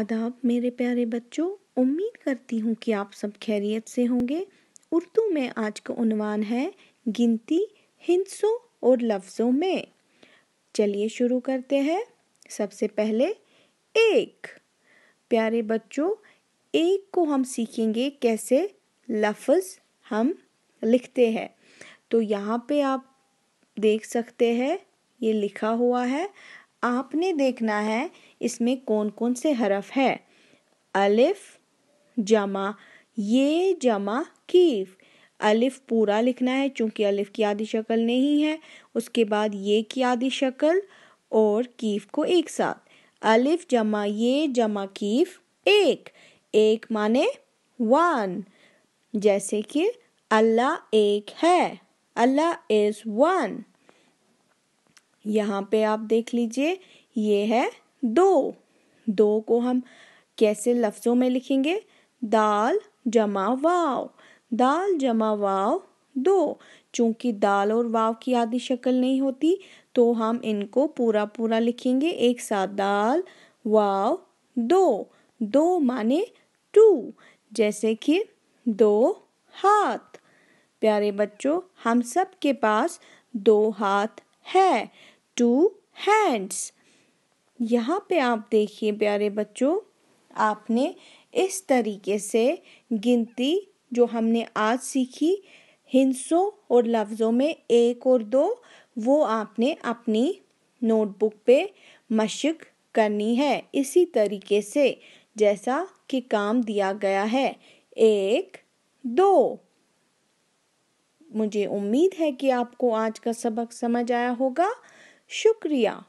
आदाब मेरे प्यारे बच्चों उम्मीद करती हूँ कि आप सब खैरियत से होंगे उर्दू में आज का उनवान है गिनती हिंसों और लफ्ज़ों में चलिए शुरू करते हैं सबसे पहले एक प्यारे बच्चों एक को हम सीखेंगे कैसे लफ्ज़ हम लिखते हैं तो यहाँ पे आप देख सकते हैं ये लिखा हुआ है आपने देखना है इसमें कौन कौन से हरफ है अलिफ जमा ये जमा कीफ अलिफ पूरा लिखना है क्योंकि अलिफ की आधी शक्ल नहीं है उसके बाद ये की आधी शक्ल और कीफ को एक साथ अलिफ जमा ये जमा कीफ एक एक माने वन जैसे कि अल्लाह एक है अल्लाह इज वन यहाँ पे आप देख लीजिए ये है दो दो को हम कैसे लफ्ज़ों में लिखेंगे दाल जमा वाव दाल जमा वाव दो चूंकि दाल और वाव की आदि शक्ल नहीं होती तो हम इनको पूरा पूरा लिखेंगे एक साथ दाल वाव दो दो माने टू जैसे कि दो हाथ प्यारे बच्चों हम सब के पास दो हाथ है टू हैंड्स यहाँ पे आप देखिए प्यारे बच्चों आपने इस तरीके से गिनती जो हमने आज सीखी हिंसों और लफ्ज़ों में एक और दो वो आपने अपनी नोटबुक पे मशक करनी है इसी तरीके से जैसा कि काम दिया गया है एक दो मुझे उम्मीद है कि आपको आज का सबक समझ आया होगा शुक्रिया